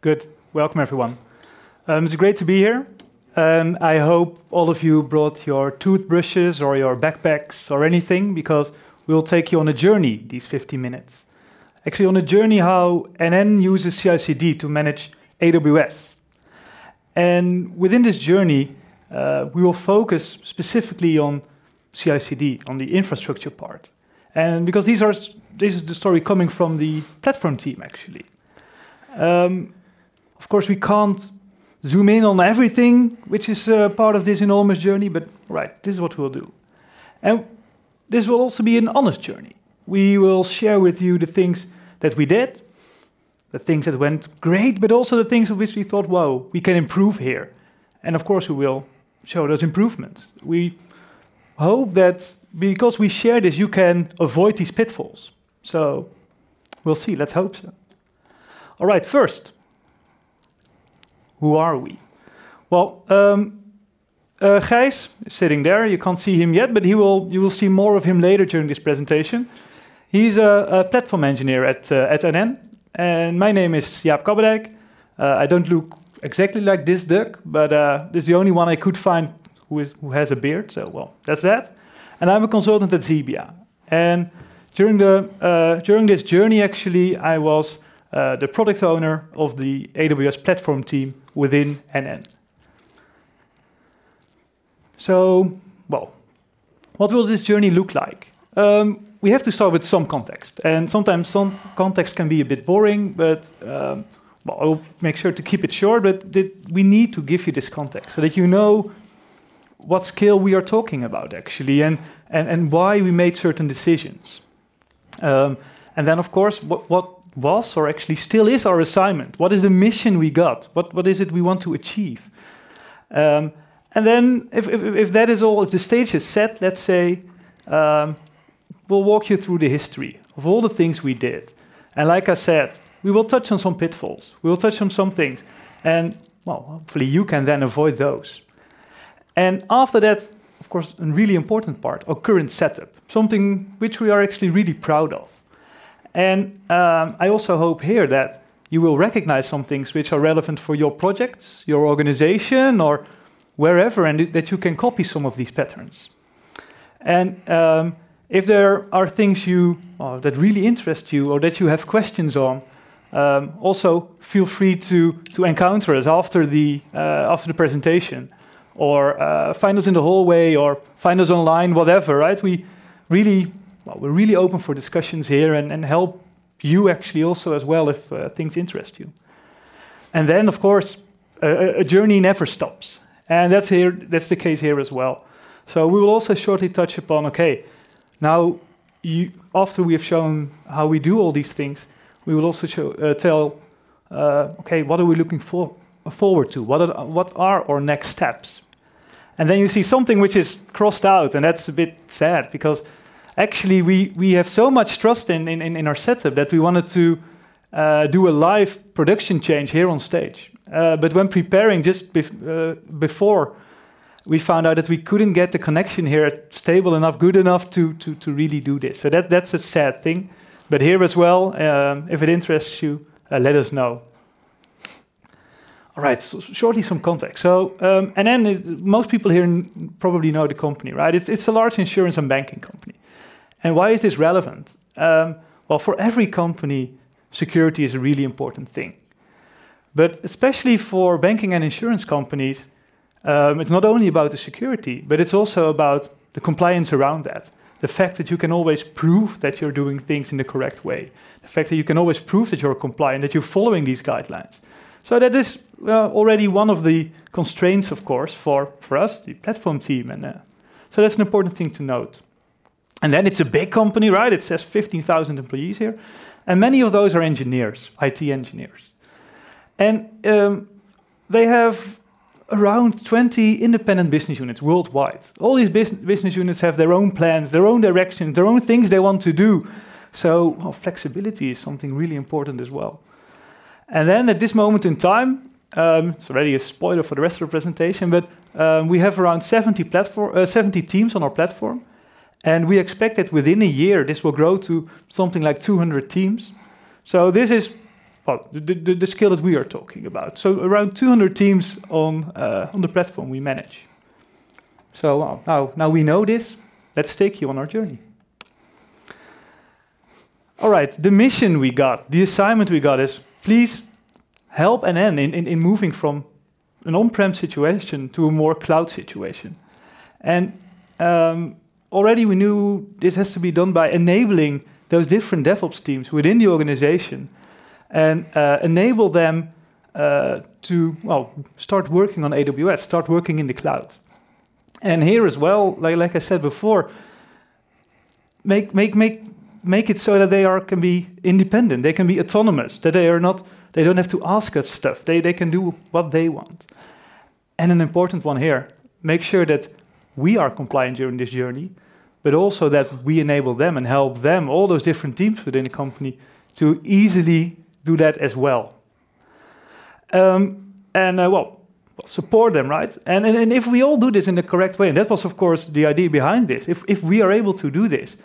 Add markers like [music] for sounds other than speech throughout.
Good. Welcome, everyone. Um, it's great to be here. And I hope all of you brought your toothbrushes or your backpacks or anything because we'll take you on a journey these 50 minutes. Actually, on a journey how NN uses CI CD to manage AWS. And within this journey, uh, we will focus specifically on CI CD, on the infrastructure part. And because these are, this is the story coming from the platform team, actually. Um, of course, we can't zoom in on everything which is uh, part of this enormous journey, but right, this is what we'll do. And this will also be an honest journey. We will share with you the things that we did, the things that went great, but also the things of which we thought, wow, we can improve here. And of course, we will show those improvements. We hope that because we share this, you can avoid these pitfalls. So we'll see, let's hope so. All right, first, who are we? Well, um, uh, Gijs is sitting there. You can't see him yet, but he will. You will see more of him later during this presentation. He's a, a platform engineer at uh, at NN, and my name is Jaap Kabbedijk. Uh, I don't look exactly like this duck, but uh, this is the only one I could find who is who has a beard. So well, that's that. And I'm a consultant at Zebia. And during the uh, during this journey, actually, I was uh, the product owner of the AWS platform team within NN. So, well, what will this journey look like? Um, we have to start with some context, and sometimes some context can be a bit boring, but um, well, I'll make sure to keep it short, but we need to give you this context so that you know what scale we are talking about actually and, and, and why we made certain decisions. Um, and then, of course, what, what was or actually still is our assignment? What is the mission we got? What, what is it we want to achieve? Um, and then, if, if, if, that is all, if the stage is set, let's say, um, we'll walk you through the history of all the things we did. And like I said, we will touch on some pitfalls, we will touch on some things. And, well, hopefully you can then avoid those. And after that, of course, a really important part our current setup, something which we are actually really proud of. And um, I also hope here that you will recognize some things which are relevant for your projects, your organization, or wherever, and that you can copy some of these patterns. And um, if there are things you uh, that really interest you or that you have questions on, um, also feel free to, to encounter us after the, uh, after the presentation or uh, find us in the hallway or find us online, whatever, right? We really well, we're really open for discussions here and, and help you actually also as well if uh, things interest you. And then, of course, a, a, journey never stops. And that's, here, that's the case here as well. So we will also shortly touch upon, okay, now you, after we have shown how we do all these things, we will also show, uh, tell, uh, okay, what are we looking for, forward to? What are, what are our next steps? And then you see something which is crossed out, and that's a bit sad because actually we, we have so much trust in, in, in our setup that we wanted to uh, do a live production change here on stage. Uh, but when preparing just bef uh, before, we found out that we couldn't get the connection here stable enough, good enough to, to, to really do this. So that, that's a sad thing. But here as well, um, if it interests you, uh, let us know. All right, so shortly some context. So, um, and then most people here probably know the company, right? It's, it's a large insurance and banking company. And why is this relevant? Um, well, for every company, security is a really important thing. But especially for banking and insurance companies, um, it's not only about the security, but it's also about the compliance around that. The fact that you can always prove that you're doing things in the correct way. The fact that you can always prove that you're compliant, that you're following these guidelines. So that is uh, already one of the constraints, of course, for, for us, the platform team. And uh, so that's an important thing to note. And then it's a big company, right? It says 15,000 employees here. And many of those are engineers, IT engineers. And um, they have around 20 independent business units worldwide. All these bus business units have their own plans, their own directions, their own things they want to do. So well, flexibility is something really important as well. And then at this moment in time, um, it's already a spoiler for the rest of the presentation, but um, we have around 70, platform, uh, 70 teams on our platform. And we expect that within a year, this will grow to something like 200 teams. So this is well, the, the, the scale that we are talking about. So around 200 teams on, uh, on the platform we manage. So now, now we know this. Let's take you on our journey. All right, the mission we got, the assignment we got is please help NN in, in, in moving from an on-prem situation to a more cloud situation. And um, already we knew this has to be done by enabling those different DevOps teams within the organization and uh, enable them uh, to well start working on AWS, start working in the cloud. And here as well, like, like I said before, make make make make it so that they are can be independent, they can be autonomous, that they are not they don't have to ask us stuff. They they can do what they want. And an important one here, make sure that we are compliant during this journey, but also that we enable them and help them, all those different teams within the company, to easily do that as well. Um, and uh, well, support them, right? And, and, and if we all do this in the correct way, and that was, of course, the idea behind this, if, if we are able to do this,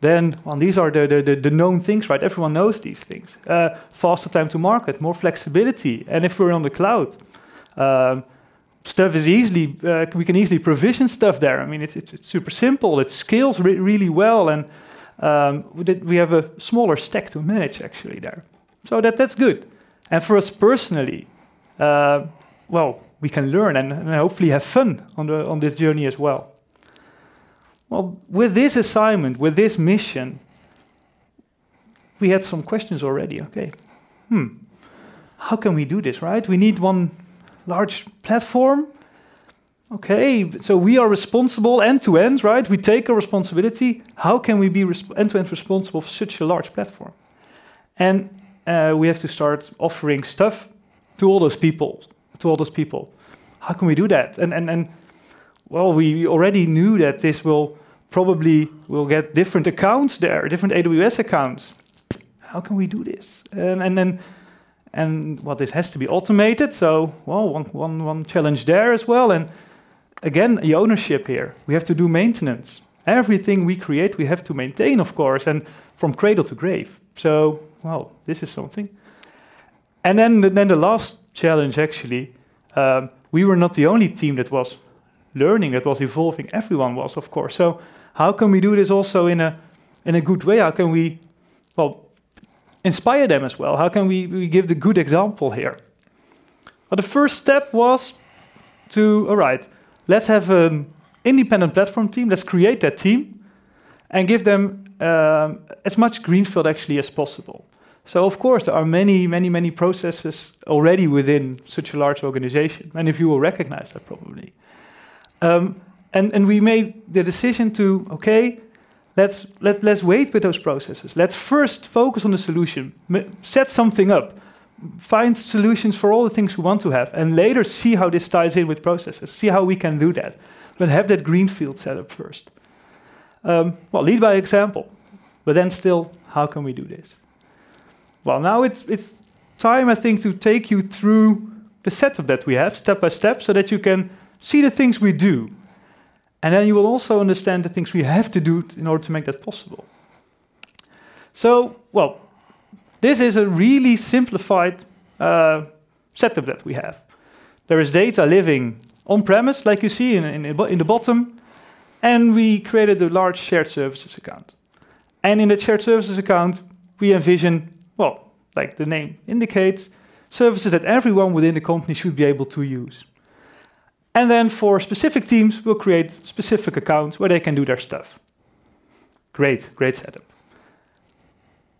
then well, these are the, the, the, known things, right? Everyone knows these things. Uh, faster time to market, more flexibility, and if we're on the cloud, um, stuff is easily, uh, we can easily provision stuff there. I mean, it's it's super simple. It scales re really well. And um, we have a smaller stack to manage actually there. So that, that's good. And for us personally, uh, well, we can learn and, and, hopefully have fun on, the, on this journey as well. Well, with this assignment, with this mission, we had some questions already. Okay, hmm, how can we do this, right? We need one large platform. Okay, so we are responsible end to end, right? We take a responsibility. How can we be end to end responsible for such a large platform? And uh, we have to start offering stuff to all those people. To all those people, how can we do that? And and and well, we already knew that this will probably will get different accounts there, different AWS accounts. How can we do this? And and then and well, this has to be automated. So, well, one, one, one challenge there as well. And again, the ownership here. We have to do maintenance. Everything we create, we have to maintain, of course, and from cradle to grave. So, well, this is something. And then, then the last challenge actually, um, we were not the only team that was learning, that was evolving. Everyone was, of course. So, how can we do this also in a in a good way? How can we, well, inspire them as well? How can we, we give the good example here? Well, the first step was to, all right, let's have an independent platform team, let's create that team and give them um, as much greenfield actually as possible. So of course, there are many, many, many processes already within such a large organization. Many of you will recognize that probably. Um, and, and we made the decision to, okay, let's, let, let's wait with those processes. Let's first focus on the solution, set something up, find solutions for all the things we want to have, and later see how this ties in with processes, see how we can do that. But have that greenfield set up first. Um, well, lead by example. But then still, how can we do this? Well, now it's, it's time, I think, to take you through the setup that we have step by step so that you can see the things we do and then you will also understand the things we have to do in order to make that possible. So, well, this is a really simplified uh, setup that we have. There is data living on-premise, like you see in, in, in the bottom, and we created a large shared services account. And in that shared services account, we envision, well, like the name indicates, services that everyone within the company should be able to use. And then for specific teams, we'll create specific accounts where they can do their stuff. Great, great setup.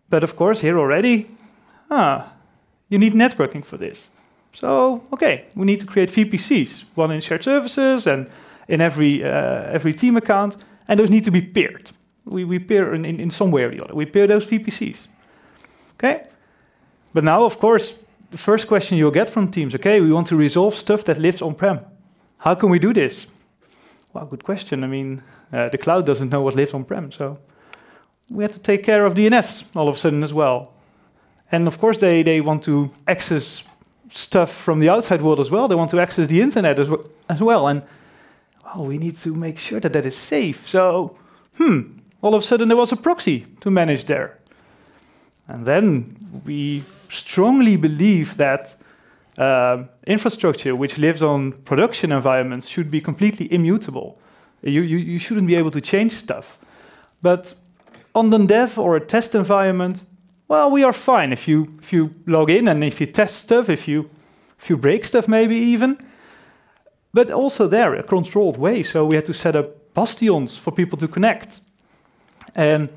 But of course, here already, ah, you need networking for this. So, okay, we need to create VPCs, one in shared services and in every, uh, every team account, and those need to be paired. We, we peer in, in, in some way or the other. We peer those VPCs. Okay? But now, of course, the first question you'll get from teams, okay, we want to resolve stuff that lives on-prem. How can we do this? Well, good question. I mean, uh, the cloud doesn't know what lives on-prem, so we have to take care of DNS all of a sudden as well. And of course, they, they want to access stuff from the outside world as well. They want to access the internet as, as well. And well, we need to make sure that that is safe. So, hmm, all of a sudden there was a proxy to manage there. And then we strongly believe that uh, infrastructure which lives on production environments should be completely immutable. You, you, you shouldn't be able to change stuff. But on the dev or a test environment, well, we are fine if you, if you log in and if you test stuff, if you, if you break stuff maybe even. But also there, a controlled way. So we had to set up bastions for people to connect. And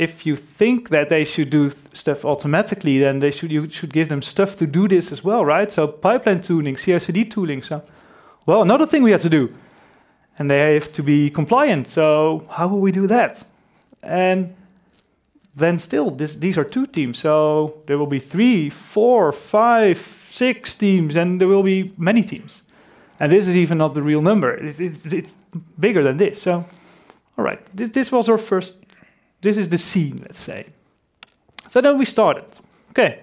if you think that they should do th stuff automatically, then they should you should give them stuff to do this as well, right? So pipeline tuning, CI/CD tooling. So, well, another thing we have to do, and they have to be compliant. So how will we do that? And then still, this, these are two teams. So there will be three, four, five, six teams, and there will be many teams. And this is even not the real number. It's, it's, it's bigger than this. So, all right, this this was our first this is the scene, let's say. So then we started. Okay,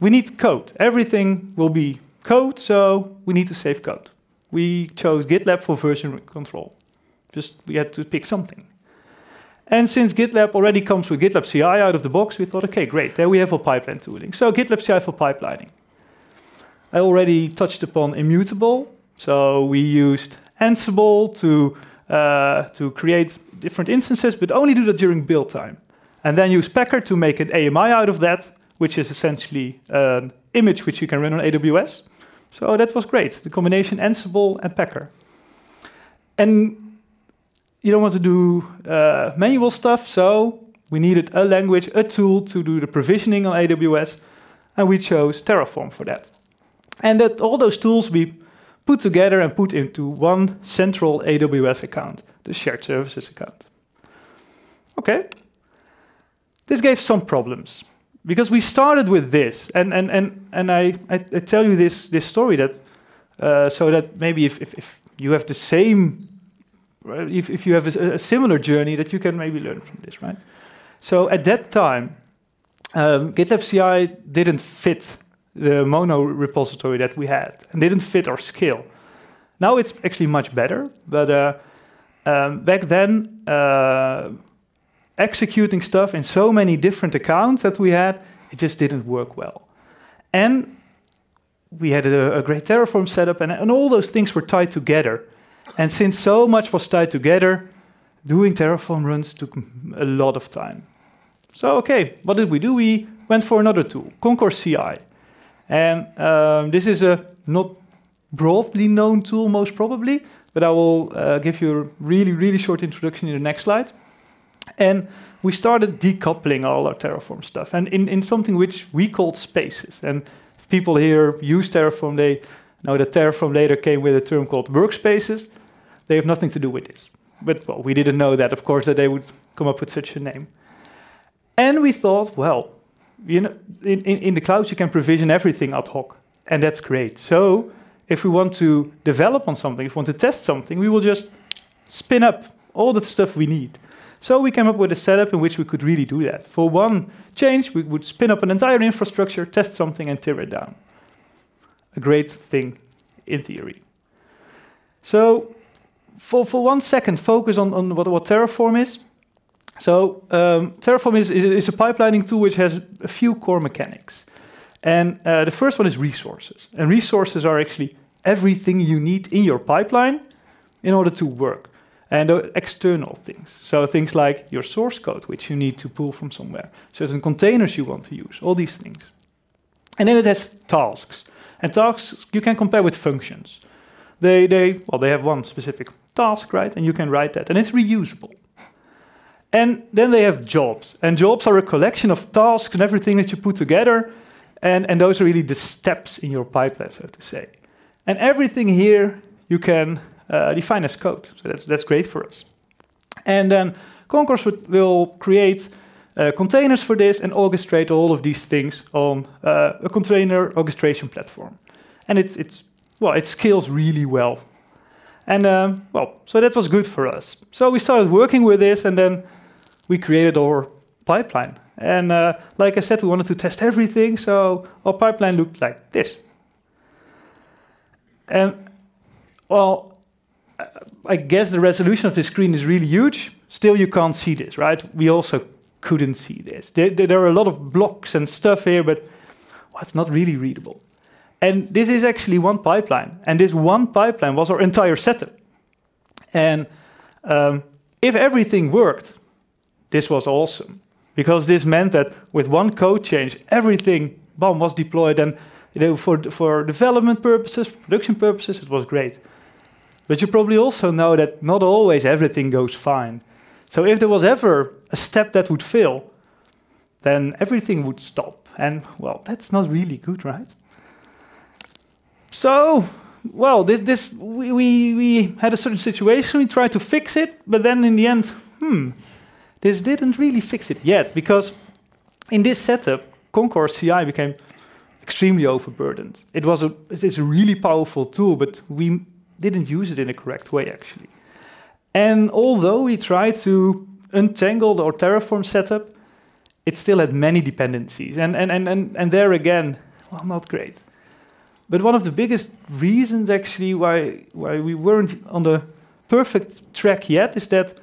we need code. Everything will be code, so we need to save code. We chose GitLab for version control. Just we had to pick something. And since GitLab already comes with GitLab CI out of the box, we thought, okay, great, there we have our pipeline tooling. So GitLab CI for pipelining. I already touched upon immutable. So we used Ansible to, uh, to create different instances, but only do that during build time. And then use Packer to make an AMI out of that, which is essentially an image which you can run on AWS. So that was great, the combination Ansible and Packer. And you don't want to do uh, manual stuff, so we needed a language, a tool to do the provisioning on AWS, and we chose Terraform for that. And that all those tools we put together and put into one central AWS account the shared services account. Okay. This gave some problems because we started with this, and and and and I I, I tell you this this story that uh, so that maybe if, if, if you have the same uh, if if you have a, a, similar journey that you can maybe learn from this, right? So at that time, um, GitLab CI didn't fit the mono repository that we had and didn't fit our scale. Now it's actually much better, but. Uh, um, back then, uh, executing stuff in so many different accounts that we had, it just didn't work well. And we had a, a great Terraform setup, and, and all those things were tied together. And since so much was tied together, doing Terraform runs took a lot of time. So, okay, what did we do? We went for another tool, Concourse CI. And um, this is a not broadly known tool, most probably, but I will uh, give you a really, really short introduction in the next slide. And we started decoupling all our Terraform stuff and in, in something which we called spaces. And people here use Terraform, they know that Terraform later came with a term called workspaces. They have nothing to do with this. But well, we didn't know that, of course, that they would come up with such a name. And we thought, well, you know, in, in, in the cloud you can provision everything ad hoc, and that's great. So if we want to develop on something, if we want to test something, we will just spin up all the stuff we need. So we came up with a setup in which we could really do that. For one change, we would spin up an entire infrastructure, test something, and tear it down. A great thing in theory. So for, for one second, focus on, on what, what Terraform is. So um, Terraform is, is, is, a pipelining tool which has a few core mechanics. And uh, the first one is resources. And resources are actually everything you need in your pipeline in order to work. And uh, external things. So things like your source code, which you need to pull from somewhere, certain containers you want to use, all these things. And then it has tasks. And tasks you can compare with functions. They, they, well, they have one specific task, right? And you can write that. And it's reusable. And then they have jobs. And jobs are a collection of tasks and everything that you put together and, and those are really the steps in your pipeline, so to say. And everything here you can uh, define as code. So that's, that's great for us. And then Concourse would, will create uh, containers for this and orchestrate all of these things on uh, a container orchestration platform. And it's, it's, well, it scales really well. And um, well, so that was good for us. So we started working with this and then we created our pipeline. And uh, like I said, we wanted to test everything, so our pipeline looked like this. And well, I guess the resolution of this screen is really huge. Still, you can't see this, right? We also couldn't see this. There, there are a lot of blocks and stuff here, but well, it's not really readable. And this is actually one pipeline. And this one pipeline was our entire setup. And um, if everything worked, this was awesome because this meant that with one code change, everything BOM was deployed and you know, for, for development purposes, production purposes, it was great. But you probably also know that not always everything goes fine. So if there was ever a step that would fail, then everything would stop. And well, that's not really good, right? So, well, this, this we, we, we had a certain situation, we tried to fix it, but then in the end, hmm, this didn't really fix it yet because in this setup, Concourse CI became extremely overburdened. It was a, it's a really powerful tool, but we didn't use it in the correct way actually. And although we tried to untangle our Terraform setup, it still had many dependencies. And, and, and, and, and there again, well, not great. But one of the biggest reasons actually why, why we weren't on the perfect track yet is that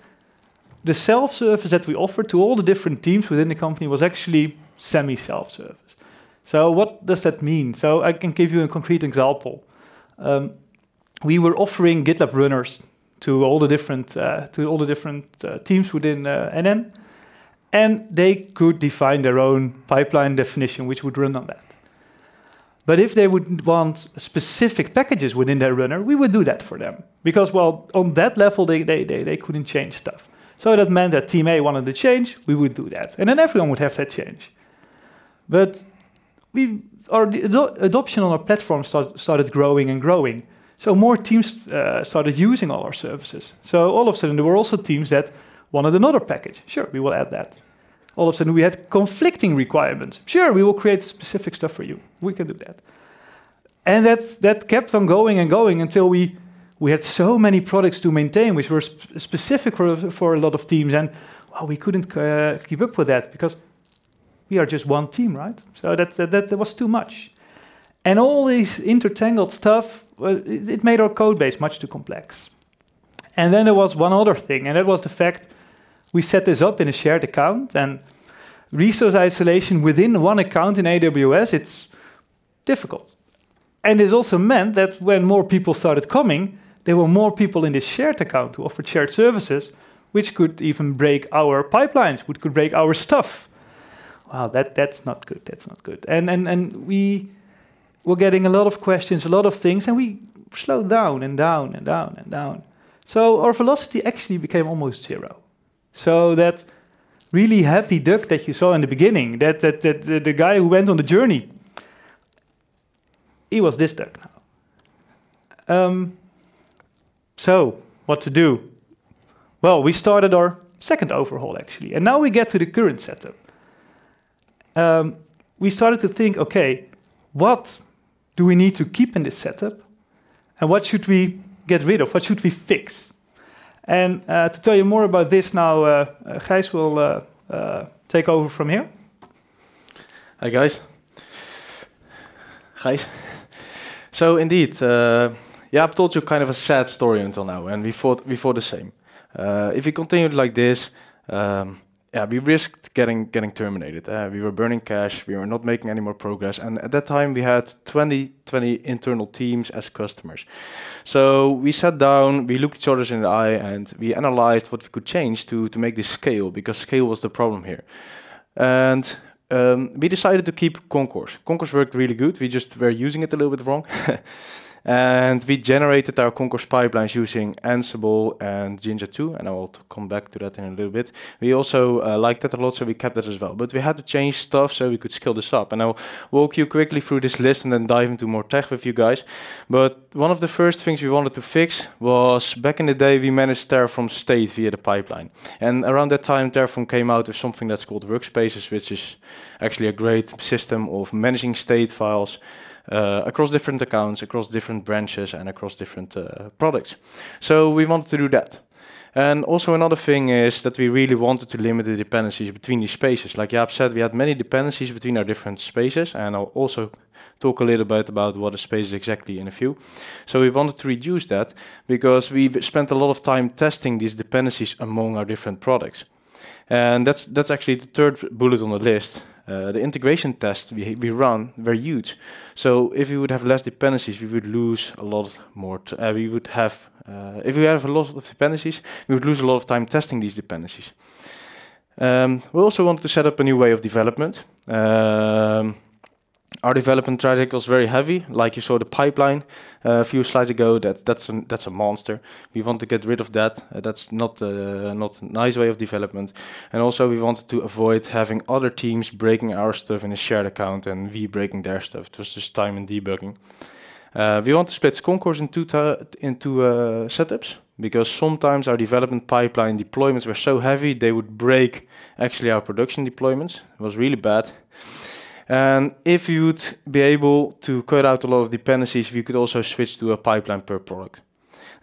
the self-service that we offered to all the different teams within the company was actually semi-self-service. So what does that mean? So I can give you a concrete example. Um, we were offering GitLab runners to all the different uh, to all the different uh, teams within uh, NN, and they could define their own pipeline definition, which would run on that. But if they would want specific packages within their runner, we would do that for them because, well, on that level, they they they, they couldn't change stuff. So that meant that team A wanted a change, we would do that. And then everyone would have that change. But we, our adoption on our platform start, started growing and growing. So more teams uh, started using all our services. So all of a sudden, there were also teams that wanted another package. Sure, we will add that. All of a sudden, we had conflicting requirements. Sure, we will create specific stuff for you. We can do that. And that, that kept on going and going until we we had so many products to maintain, which were sp specific for, for a lot of teams, and well, we couldn't uh, keep up with that because we are just one team, right? So that, that, that was too much. And all these intertangled stuff, well, it, it made our code base much too complex. And then there was one other thing, and that was the fact we set this up in a shared account and resource isolation within one account in AWS, it's difficult. And this also meant that when more people started coming, there were more people in this shared account who offered shared services, which could even break our pipelines, which could break our stuff. Wow, that, that's not good. That's not good. And, and, and we were getting a lot of questions, a lot of things, and we slowed down and down and down and down. So our velocity actually became almost zero. So that really happy duck that you saw in the beginning, that, that, that, the guy who went on the journey, he was this duck now. Um, so, what to do? Well, we started our second overhaul actually, and now we get to the current setup. Um, we started to think, okay, what do we need to keep in this setup, and what should we get rid of? What should we fix? And uh, to tell you more about this now, uh, uh Gijs will uh, uh, take over from here. Hi guys. Gijs. So indeed. Uh yeah, I've told you kind of a sad story until now, and we thought we thought the same. Uh, if we continued like this, um, yeah, we risked getting getting terminated. Uh, we were burning cash. We were not making any more progress. And at that time, we had 20, 20 internal teams as customers. So we sat down, we looked each other in the eye, and we analyzed what we could change to to make this scale because scale was the problem here. And um, we decided to keep Concourse. Concourse worked really good. We just were using it a little bit wrong. [laughs] And we generated our Concourse pipelines using Ansible and Jinja 2, and I will come back to that in a little bit. We also uh, liked that a lot, so we kept that as well. But we had to change stuff so we could scale this up. And I'll walk you quickly through this list and then dive into more tech with you guys. But one of the first things we wanted to fix was back in the day, we managed Terraform state via the pipeline. And around that time, Terraform came out with something that's called Workspaces, which is actually a great system of managing state files uh, across different accounts, across different branches, and across different uh, products. So we wanted to do that. And also another thing is that we really wanted to limit the dependencies between these spaces. Like Jaap said, we had many dependencies between our different spaces, and I'll also talk a little bit about what a space is exactly in a few. So we wanted to reduce that because we spent a lot of time testing these dependencies among our different products. And that's that's actually the third bullet on the list uh, the integration tests we, we run were huge. So if we would have less dependencies, we would lose a lot more. Uh, we would have, uh, if we have a lot of dependencies, we would lose a lot of time testing these dependencies. Um, we also wanted to set up a new way of development. Um, our development traffic was very heavy, like you saw the pipeline uh, a few slides ago. That that's a, that's a monster. We want to get rid of that. Uh, that's not uh, not a nice way of development. And also we wanted to avoid having other teams breaking our stuff in a shared account and we breaking their stuff. It was just time and debugging. Uh, we want to split Concourse into into uh, setups because sometimes our development pipeline deployments were so heavy they would break actually our production deployments. It was really bad. And if you would be able to cut out a lot of dependencies, we could also switch to a pipeline per product.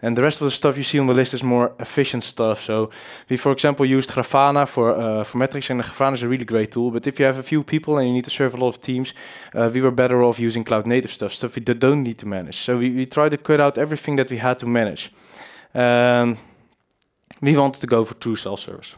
And the rest of the stuff you see on the list is more efficient stuff. So we, for example, used Grafana for uh, for metrics, and Grafana is a really great tool. But if you have a few people and you need to serve a lot of teams, uh, we were better off using cloud native stuff, stuff we don't need to manage. So we, we tried to cut out everything that we had to manage. Um, we wanted to go for true self-service.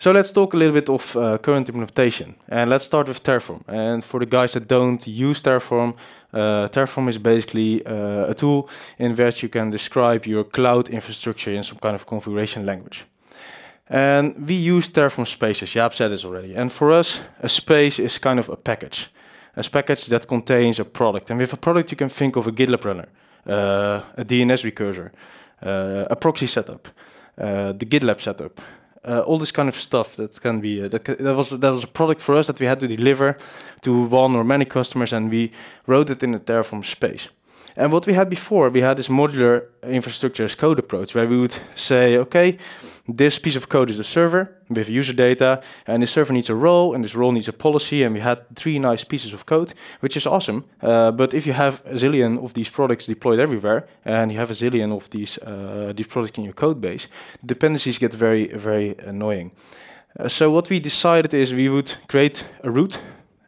So let's talk a little bit of uh, current implementation and let's start with Terraform. And for the guys that don't use Terraform, uh, Terraform is basically uh, a tool in which you can describe your cloud infrastructure in some kind of configuration language. And we use Terraform spaces, Jaap said this already. And for us, a space is kind of a package. A package that contains a product. And with a product, you can think of a GitLab runner, uh, a DNS recursor, uh, a proxy setup, uh, the GitLab setup, uh, all this kind of stuff that can be uh, that, that was that was a product for us that we had to deliver to one or many customers, and we wrote it in a Terraform space. And what we had before, we had this modular infrastructure as code approach where we would say, okay, this piece of code is the server with user data, and the server needs a role, and this role needs a policy, and we had three nice pieces of code, which is awesome. Uh, but if you have a zillion of these products deployed everywhere, and you have a zillion of these, uh, these products in your code base, dependencies get very, very annoying. Uh, so what we decided is we would create a root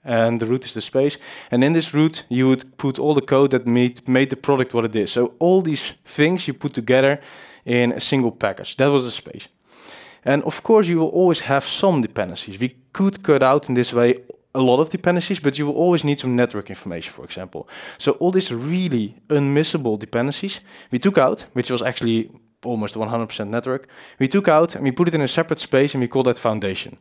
and the root is the space. And in this root, you would put all the code that made, made the product what it is. So all these things you put together in a single package. That was the space. And of course, you will always have some dependencies. We could cut out in this way a lot of dependencies, but you will always need some network information, for example. So all these really unmissable dependencies we took out, which was actually almost 100% network, we took out and we put it in a separate space and we call that foundation.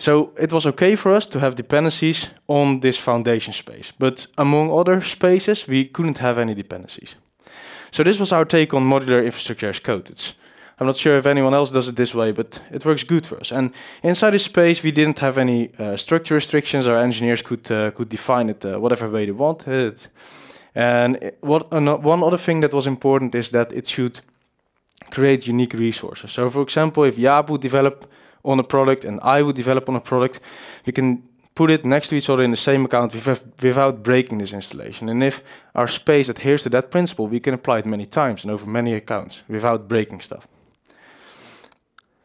So it was okay for us to have dependencies on this foundation space, but among other spaces, we couldn't have any dependencies. So this was our take on modular infrastructure as code. It's, I'm not sure if anyone else does it this way, but it works good for us. And inside this space, we didn't have any uh, structure restrictions. Our engineers could uh, could define it uh, whatever way they wanted. And what uh, one other thing that was important is that it should create unique resources. So, for example, if Yabu develop on a product and I would develop on a product, we can put it next to each other in the same account without breaking this installation. And if our space adheres to that principle, we can apply it many times and over many accounts without breaking stuff.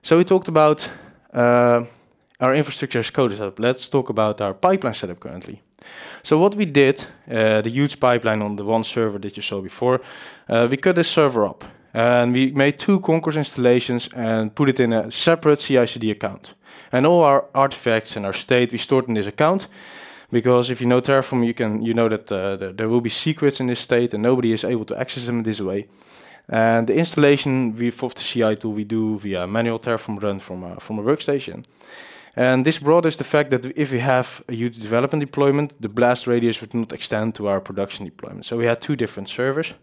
So we talked about uh, our infrastructure as code setup. Let's talk about our pipeline setup currently. So what we did, uh, the huge pipeline on the one server that you saw before, uh, we cut this server up. And we made two Concourse installations and put it in a separate CI/CD account. And all our artifacts and our state we stored in this account because if you know Terraform, you can you know that uh, the, there will be secrets in this state and nobody is able to access them this way. And the installation we, of the CI tool we do via manual Terraform run from a, from a workstation. And this brought us the fact that if we have a huge development deployment, the blast radius would not extend to our production deployment. So we had two different servers.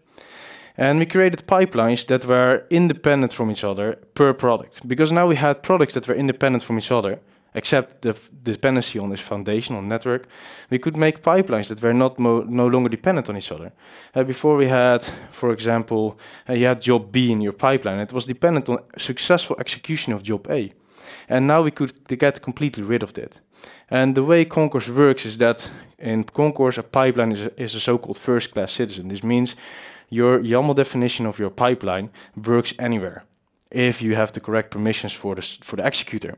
And we created pipelines that were independent from each other per product. Because now we had products that were independent from each other, except the dependency on this foundational network, we could make pipelines that were not no longer dependent on each other. Uh, before we had, for example, uh, you had job B in your pipeline. It was dependent on successful execution of job A. And now we could get completely rid of that. And the way Concourse works is that in Concourse, a pipeline is a, is a so-called first-class citizen. This means your YAML definition of your pipeline works anywhere if you have the correct permissions for the, for the executor,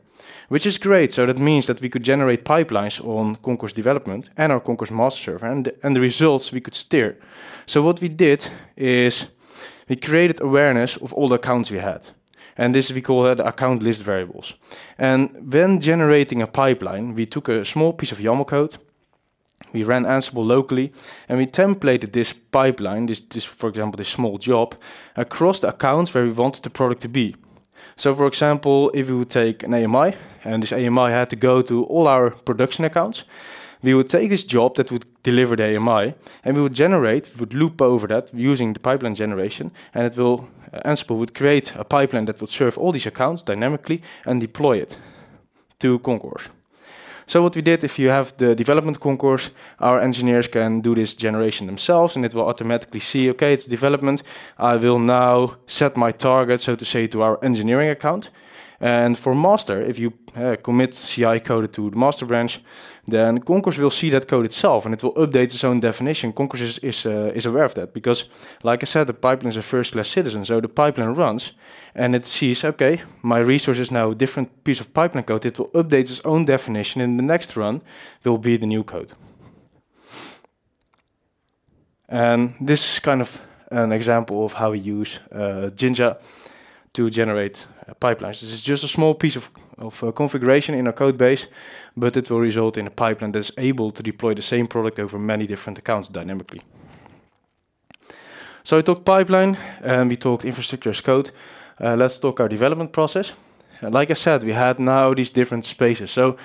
which is great. So that means that we could generate pipelines on Concourse development and our Concourse master server and, the, and the results we could steer. So what we did is we created awareness of all the accounts we had. And this we call the account list variables. And when generating a pipeline, we took a small piece of YAML code we ran Ansible locally and we templated this pipeline, this, this for example, this small job, across the accounts where we wanted the product to be. So for example, if we would take an AMI, and this AMI had to go to all our production accounts, we would take this job that would deliver the AMI, and we would generate, we would loop over that using the pipeline generation, and it will, uh, Ansible would create a pipeline that would serve all these accounts dynamically and deploy it to Concourse. So what we did, if you have the development concourse, our engineers can do this generation themselves and it will automatically see, okay, it's development. I will now set my target, so to say, to our engineering account. And for master, if you uh, commit CI code to the master branch, then Concourse will see that code itself and it will update its own definition. Concourse is, is, uh, is aware of that because, like I said, the pipeline is a first class citizen. So the pipeline runs and it sees, okay, my resource is now a different piece of pipeline code. It will update its own definition and the next run will be the new code. And this is kind of an example of how we use uh, Jinja to generate uh, pipelines. This is just a small piece of, of uh, configuration in our code base, but it will result in a pipeline that is able to deploy the same product over many different accounts dynamically. So we talked pipeline, and we talked infrastructure as code. Uh, let's talk our development process. like I said, we had now these different spaces. So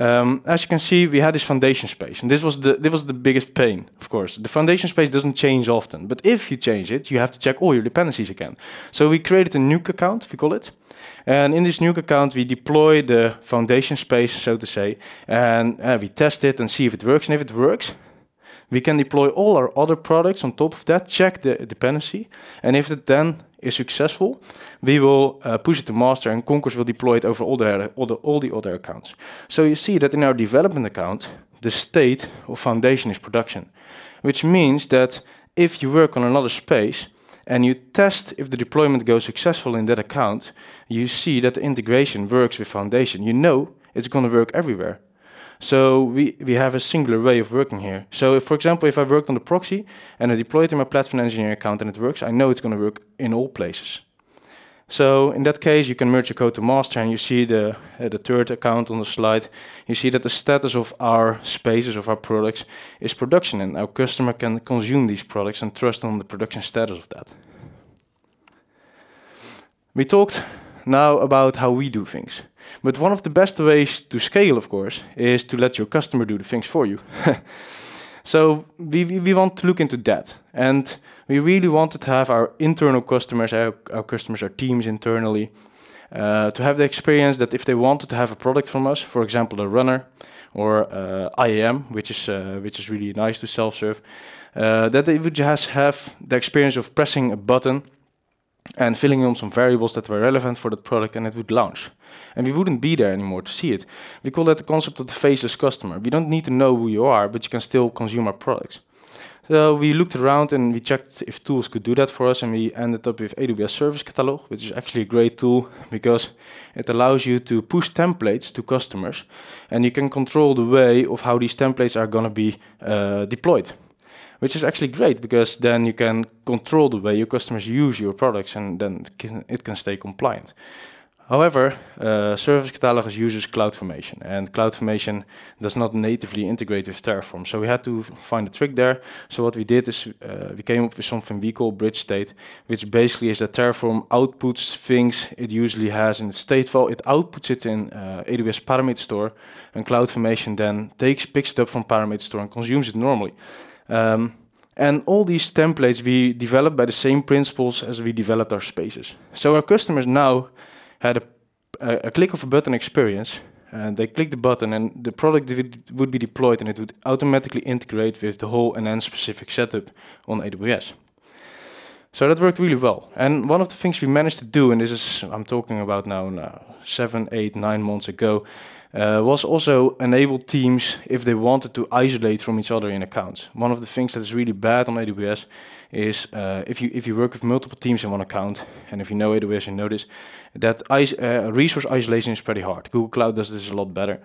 um, as you can see, we had this foundation space, and this was the this was the biggest pain, of course. The foundation space doesn't change often, but if you change it, you have to check all your dependencies again. So we created a nuke account, we call it, and in this nuke account we deploy the foundation space, so to say, and uh, we test it and see if it works. And if it works, we can deploy all our other products on top of that, check the dependency, and if it then is successful, we will uh, push it to master and Concourse will deploy it over all the, all the, all the other accounts. So you see that in our development account, the state of foundation is production, which means that if you work on another space and you test if the deployment goes successful in that account, you see that the integration works with foundation. You know it's going to work everywhere. So we, we have a singular way of working here. So if, for example, if I worked on the proxy and I deploy it in my platform engineer account and it works, I know it's going to work in all places. So in that case, you can merge your code to master and you see the, uh, the third account on the slide. You see that the status of our spaces, of our products, is production and our customer can consume these products and trust on the production status of that. We talked now about how we do things. But one of the best ways to scale, of course, is to let your customer do the things for you. [laughs] so we, we want to look into that. And we really wanted to have our internal customers, our, our customers, our teams internally, uh, to have the experience that if they wanted to have a product from us, for example, a runner or uh, IAM, which is uh, which is really nice to self-serve, uh, that they would just have the experience of pressing a button and filling in some variables that were relevant for that product and it would launch. And we wouldn't be there anymore to see it. We call that the concept of the faceless customer. We don't need to know who you are, but you can still consume our products. So we looked around and we checked if tools could do that for us, and we ended up with AWS Service Catalog, which is actually a great tool because it allows you to push templates to customers, and you can control the way of how these templates are going to be uh, deployed which is actually great because then you can control the way your customers use your products and then it can, it can stay compliant. However, uh, Service Catalog uses CloudFormation, and CloudFormation does not natively integrate with Terraform. So we had to find a trick there. So what we did is uh, we came up with something we call bridge state, which basically is that Terraform outputs things it usually has in its stateful. It outputs it in uh, AWS Parameter Store, and CloudFormation then takes picks it up from Parameter Store and consumes it normally. Um, and all these templates we developed by the same principles as we developed our spaces. So our customers now had a, a, a click of a button experience. And they click the button and the product would be deployed and it would automatically integrate with the whole NN specific setup on AWS. So that worked really well. And one of the things we managed to do, and this is I'm talking about now, now uh, seven, eight, nine months ago, uh, was also enable teams if they wanted to isolate from each other in accounts. One of the things that is really bad on AWS is uh, if you if you work with multiple teams in one account, and if you know AWS, you know this, that is, uh, resource isolation is pretty hard. Google Cloud does this a lot better.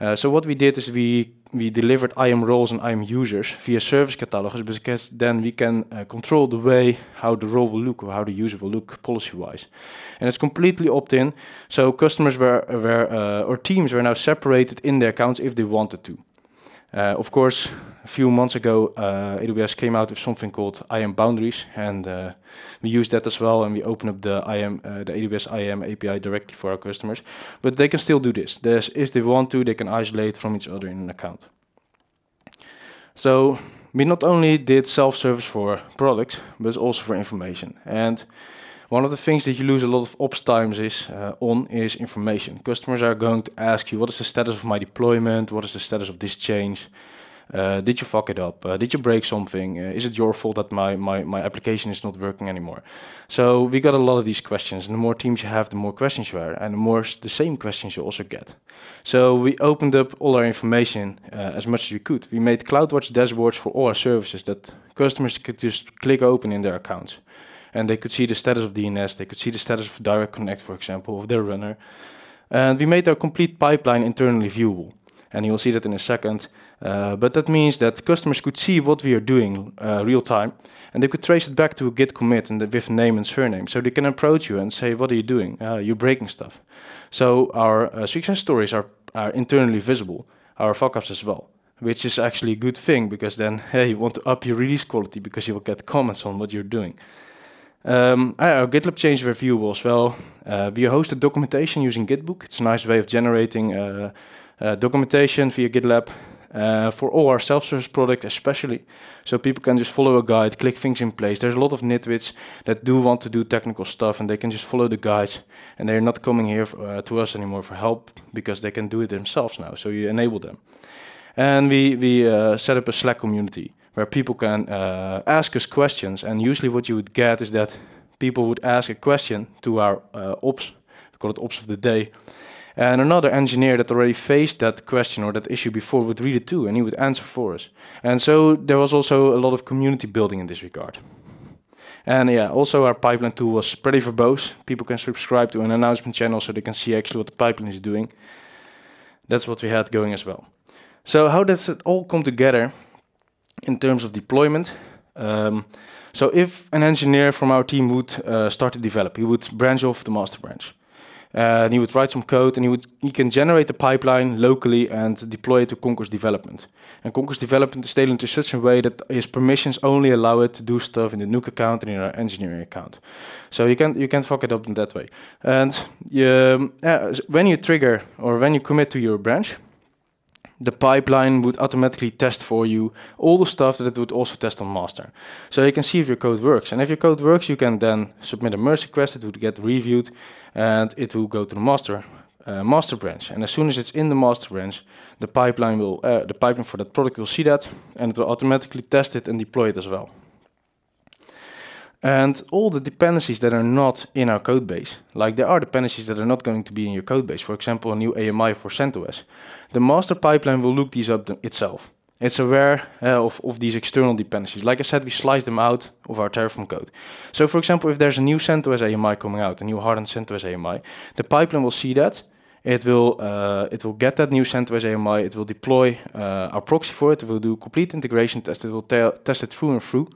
Uh, so what we did is we we delivered IAM roles and IAM users via service catalogs because then we can uh, control the way how the role will look or how the user will look policy-wise. And it's completely opt-in, so customers were, were uh, or teams were now separated in their accounts if they wanted to. Uh, of course, a few months ago, uh, AWS came out with something called IAM boundaries, and uh, we use that as well, and we open up the IAM, uh, the AWS IAM API directly for our customers. But they can still do this. There's, if they want to, they can isolate from each other in an account. So we not only did self-service for products, but also for information. And one of the things that you lose a lot of ops times is uh, on is information. Customers are going to ask you, what is the status of my deployment? What is the status of this change? Uh, did you fuck it up? Uh, did you break something? Uh, is it your fault that my, my, my application is not working anymore? So we got a lot of these questions. And the more teams you have, the more questions you have, and the more the same questions you also get. So we opened up all our information uh, as much as we could. We made CloudWatch dashboards for all our services that customers could just click open in their accounts and they could see the status of DNS, they could see the status of Direct Connect, for example, of their runner. And we made our complete pipeline internally viewable. And you'll see that in a second. Uh, but that means that customers could see what we are doing uh, real time, and they could trace it back to a Git commit and with name and surname. So they can approach you and say, "What are you doing? Uh, you're breaking stuff." So our uh, success stories are, are internally visible, our fuck ups as well which is actually a good thing because then [laughs] hey, you want to up your release quality because you will get comments on what you're doing. Um, ehm, our ah GitLab change review was well, uh, eh, we hosted documentation using Gitbook. It's a nice way of generating uh, uh, documentation via GitLab for all our self-service product, especially. So people can just follow a guide, click things in place. There's a lot of nitwits that do want to do technical stuff, and they can just follow the guides. And they're not coming here to us anymore for help because they can do it themselves now. So you enable them. And we we set up a Slack community where people can uh, ask us questions. And usually, what you would get is that people would ask a question to our uh, ops, we call it ops of the day, and another engineer that already faced that question or that issue before would read it too, and he would answer for us. And so there was also a lot of community building in this regard. And yeah, also our pipeline tool was pretty verbose. People can subscribe to an announcement channel so they can see actually what the pipeline is doing. That's what we had going as well. So how does it all come together? in terms of deployment. Um, so if an engineer from our team would uh, start to develop, he would branch off the master branch. Uh, and he would write some code and he, would, he can generate the pipeline locally and deploy it to Concourse development. And Concourse development is tailored in such a way that his permissions only allow it to do stuff in the Nuke account and in our engineering account. So you can't you can fuck it up in that way. And you, um, uh, when you trigger or when you commit to your branch, the pipeline would automatically test for you all the stuff that it would also test on master. So you can see if your code works. And if your code works, you can then submit a merge request, it would get reviewed, and it will go to the master. Uh, master branch and as soon as it's in the master branch the pipeline will uh, the pipeline for that product will see that and it will automatically test it and deploy it as well and all the dependencies that are not in our code base. Like there are dependencies that are not going to be in your code base. For example, a new AMI for CentOS. The master pipeline will look these up itself. It's aware uh, of, of these external dependencies. Like I said, we slice them out of our Terraform code. So for example, if there's a new CentOS AMI coming out, a new hardened CentOS AMI, the pipeline will see that it will uh, it will get that new CentOS AMI, it will deploy uh, our proxy for it, it will do complete integration test, it will test it through and through,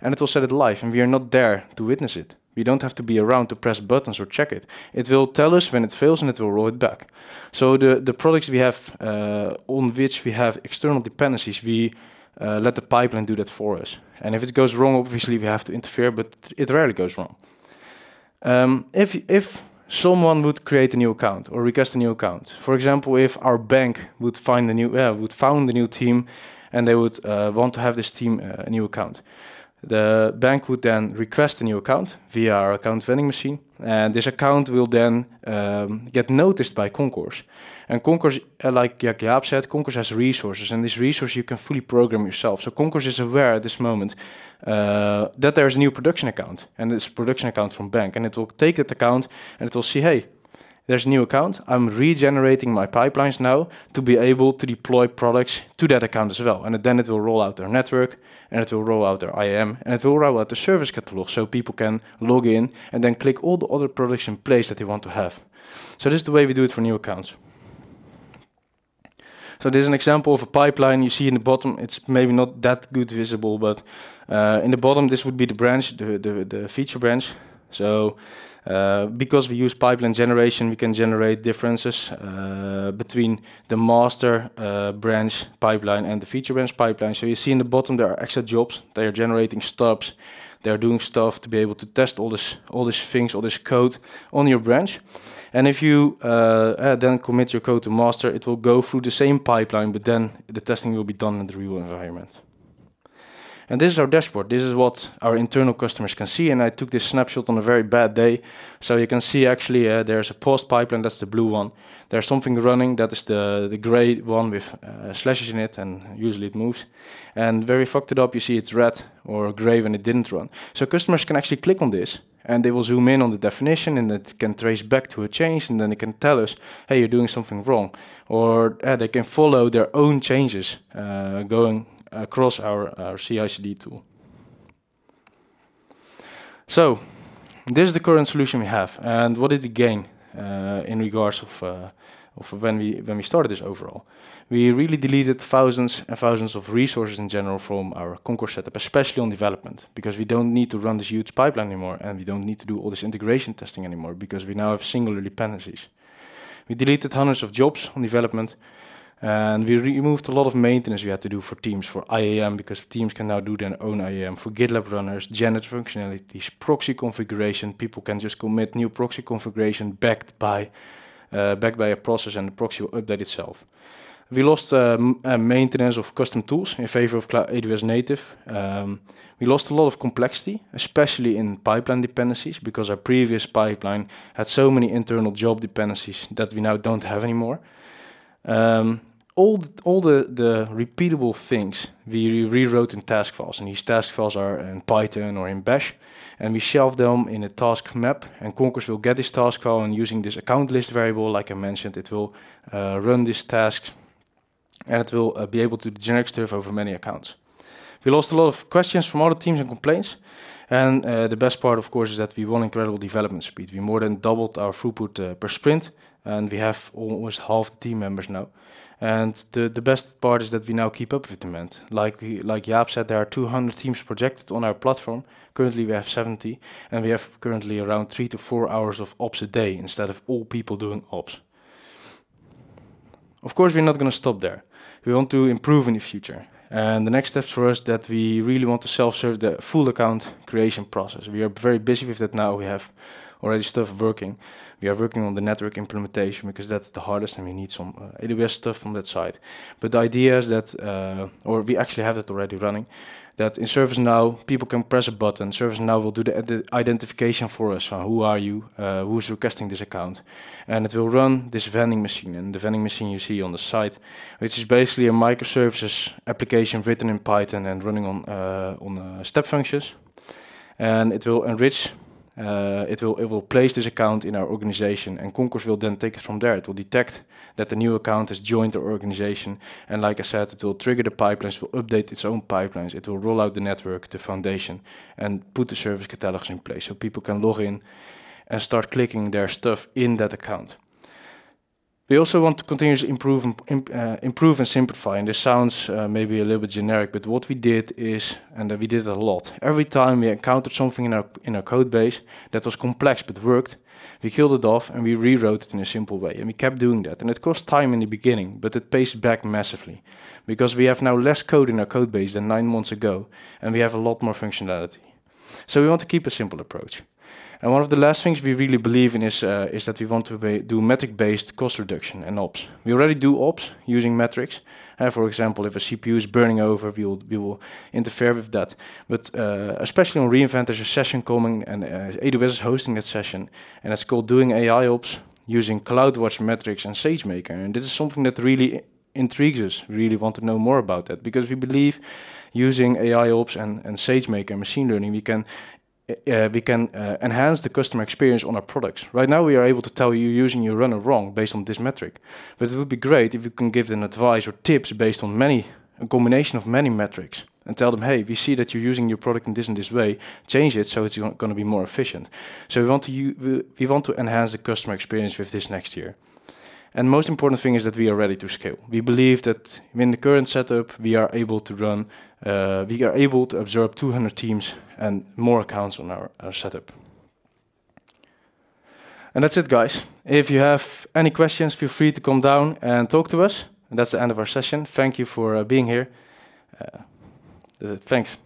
and it will set it live and we are not there to witness it. We don't have to be around to press buttons or check it. It will tell us when it fails and it will roll it back. So the, the products we have uh, on which we have external dependencies, we uh, let the pipeline do that for us. And if it goes wrong, obviously we have to interfere, but it rarely goes wrong. Um, if, if someone would create a new account or request a new account, for example, if our bank would find a new, uh, would found a new team and they would uh, want to have this team uh, a new account, the bank would then request a new account via our account vending machine, and this account will then um, get noticed by Concourse. And Concourse, uh, like Jaap said, Concourse has resources, and this resource you can fully program yourself. So Concourse is aware at this moment uh, that there is a new production account, and it's production account from bank, and it will take that account and it will see, hey, there's a new account. I'm regenerating my pipelines now to be able to deploy products to that account as well. And then it will roll out their network and it will roll out their IAM and it will roll out the service catalog so people can log in and then click all the other products in place that they want to have. So this is the way we do it for new accounts. So this is an example of a pipeline. You see in the bottom, it's maybe not that good visible, but uh, in the bottom, this would be the branch, the, the, the feature branch. So uh, because we use pipeline generation, we can generate differences uh, between the master uh, branch pipeline and the feature branch pipeline. So you see in the bottom there are extra jobs. They are generating stubs. They are doing stuff to be able to test all this, all these things, all this code on your branch. And if you uh, uh, then commit your code to master, it will go through the same pipeline, but then the testing will be done in the real environment. And this is our dashboard. This is what our internal customers can see. And I took this snapshot on a very bad day. So you can see actually uh, there's a post pipeline, that's the blue one. There's something running, that is the, the gray one with uh, slashes in it, and usually it moves. And very fucked it up, you see it's red or gray when it didn't run. So customers can actually click on this and they will zoom in on the definition and it can trace back to a change and then it can tell us, hey, you're doing something wrong. Or uh, they can follow their own changes uh, going uh, across our, our CI/CD tool. So this is the current solution we have, and what did we gain uh, in regards of uh, of when we when we started this overall? We really deleted thousands and thousands of resources in general from our Concourse setup, especially on development, because we don't need to run this huge pipeline anymore, and we don't need to do all this integration testing anymore because we now have singular dependencies. We deleted hundreds of jobs on development, and we removed a lot of maintenance we had to do for Teams, for IAM, because Teams can now do their own IAM, for GitLab runners, Janet functionalities, proxy configuration. People can just commit new proxy configuration backed by, uh, backed by a process and the proxy will update itself. We lost uh, uh maintenance of custom tools in favor of Cloud AWS native. Um, we lost a lot of complexity, especially in pipeline dependencies, because our previous pipeline had so many internal job dependencies that we now don't have anymore. Um, all the, all the, the repeatable things we rewrote in task files, and these task files are in Python or in Bash, and we shelve them in a task map. And Concourse will get this task file, and using this account list variable, like I mentioned, it will uh, run this task, and it will uh, be able to do generic stuff over many accounts. We lost a lot of questions from other teams and complaints. And uh, the best part, of course, is that we won incredible development speed. We more than doubled our throughput uh, per sprint, and we have almost half the team members now. And the, the best part is that we now keep up with demand. Like we, like Jaap said, there are 200 teams projected on our platform. Currently, we have 70, and we have currently around three to four hours of ops a day instead of all people doing ops. Of course, we're not going to stop there. We want to improve in the future. And the next steps for us that we really want to self-serve the full account creation process. We are very busy with that now. We have already stuff working. We are working on the network implementation because that's the hardest and we need some uh, AWS stuff from that side. But the idea is that, uh, or we actually have that already running, that in ServiceNow people can press a button. ServiceNow will do the, the identification for us. Uh, who are you? Uh, who's requesting this account? And it will run this vending machine. And the vending machine you see on the site, which is basically a microservices application written in Python and running on, uh, on uh, step functions. And it will enrich uh, it will it will place this account in our organization, and Concourse will then take it from there. It will detect that the new account has joined the organization, and like I said, it will trigger the pipelines, will update its own pipelines, it will roll out the network, the foundation, and put the service catalogs in place so people can log in and start clicking their stuff in that account. We also want to continuously improve and, imp, uh, improve and simplify. And this sounds uh, maybe a little bit generic, but what we did is, and we did a lot. Every time we encountered something in our in our code base that was complex but worked, we killed it off and we rewrote it in a simple way. And we kept doing that. And it cost time in the beginning, but it pays back massively because we have now less code in our code base than nine months ago, and we have a lot more functionality. So we want to keep a simple approach. And one of the last things we really believe in is, uh, is that we want to do metric-based cost reduction and ops. We already do ops using metrics. Uh, for example, if a CPU is burning over, we will, we will interfere with that. But uh, especially on reInvent, there's a session coming, and uh, AWS is hosting that session, and it's called Doing AI Ops using CloudWatch metrics and SageMaker. And this is something that really intrigues us. We really want to know more about that because we believe using AI ops and, and SageMaker and machine learning, we can uh, we can uh, enhance the customer experience on our products. Right now, we are able to tell you using your run or wrong based on this metric, but it would be great if you can give them advice or tips based on many a combination of many metrics and tell them, hey, we see that you're using your product in this and this way, change it so it's going to be more efficient. So we want to we want to enhance the customer experience with this next year. And most important thing is that we are ready to scale. We believe that in the current setup, we are able to run, uh, we are able to absorb 200 teams and more accounts on our, our setup. And that's it, guys. If you have any questions, feel free to come down and talk to us. And that's the end of our session. Thank you for uh, being here. Uh, that's it. Thanks.